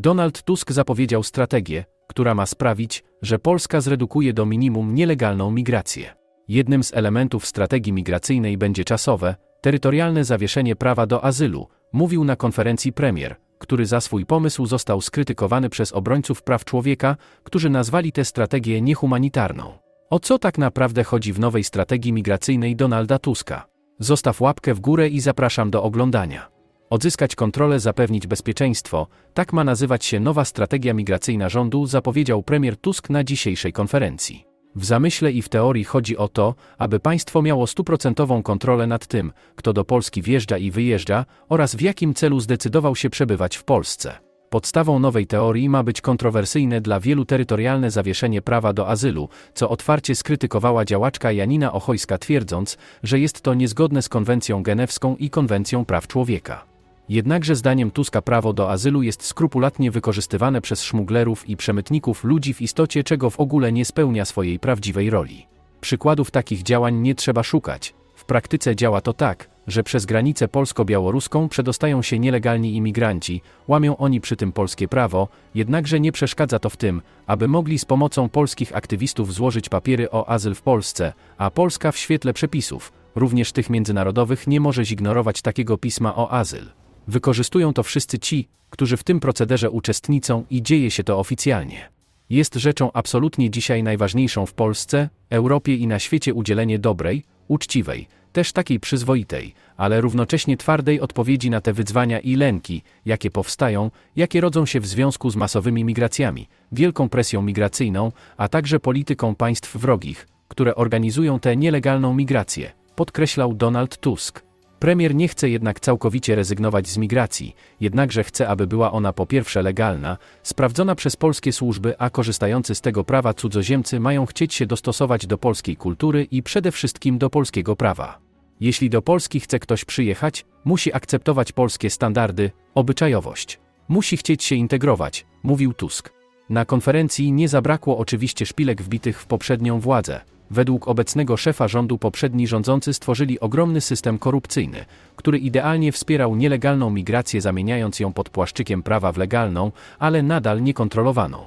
Donald Tusk zapowiedział strategię, która ma sprawić, że Polska zredukuje do minimum nielegalną migrację. Jednym z elementów strategii migracyjnej będzie czasowe, terytorialne zawieszenie prawa do azylu, mówił na konferencji premier, który za swój pomysł został skrytykowany przez obrońców praw człowieka, którzy nazwali tę strategię niehumanitarną. O co tak naprawdę chodzi w nowej strategii migracyjnej Donalda Tuska? Zostaw łapkę w górę i zapraszam do oglądania. Odzyskać kontrolę, zapewnić bezpieczeństwo tak ma nazywać się nowa strategia migracyjna rządu, zapowiedział premier Tusk na dzisiejszej konferencji. W zamyśle i w teorii chodzi o to, aby państwo miało stuprocentową kontrolę nad tym, kto do Polski wjeżdża i wyjeżdża oraz w jakim celu zdecydował się przebywać w Polsce. Podstawą nowej teorii ma być kontrowersyjne dla wielu terytorialne zawieszenie prawa do azylu, co otwarcie skrytykowała działaczka Janina Ochojska twierdząc, że jest to niezgodne z konwencją genewską i konwencją praw człowieka. Jednakże zdaniem Tuska prawo do azylu jest skrupulatnie wykorzystywane przez szmuglerów i przemytników ludzi w istocie, czego w ogóle nie spełnia swojej prawdziwej roli. Przykładów takich działań nie trzeba szukać. W praktyce działa to tak, że przez granicę polsko-białoruską przedostają się nielegalni imigranci, łamią oni przy tym polskie prawo, jednakże nie przeszkadza to w tym, aby mogli z pomocą polskich aktywistów złożyć papiery o azyl w Polsce, a Polska w świetle przepisów, również tych międzynarodowych, nie może zignorować takiego pisma o azyl. Wykorzystują to wszyscy ci, którzy w tym procederze uczestniczą i dzieje się to oficjalnie. Jest rzeczą absolutnie dzisiaj najważniejszą w Polsce, Europie i na świecie udzielenie dobrej, uczciwej, też takiej przyzwoitej, ale równocześnie twardej odpowiedzi na te wyzwania i lęki, jakie powstają, jakie rodzą się w związku z masowymi migracjami, wielką presją migracyjną, a także polityką państw wrogich, które organizują tę nielegalną migrację, podkreślał Donald Tusk. Premier nie chce jednak całkowicie rezygnować z migracji, jednakże chce, aby była ona po pierwsze legalna, sprawdzona przez polskie służby, a korzystający z tego prawa cudzoziemcy mają chcieć się dostosować do polskiej kultury i przede wszystkim do polskiego prawa. Jeśli do Polski chce ktoś przyjechać, musi akceptować polskie standardy, obyczajowość. Musi chcieć się integrować, mówił Tusk. Na konferencji nie zabrakło oczywiście szpilek wbitych w poprzednią władzę, Według obecnego szefa rządu poprzedni rządzący stworzyli ogromny system korupcyjny, który idealnie wspierał nielegalną migrację zamieniając ją pod płaszczykiem prawa w legalną, ale nadal niekontrolowaną.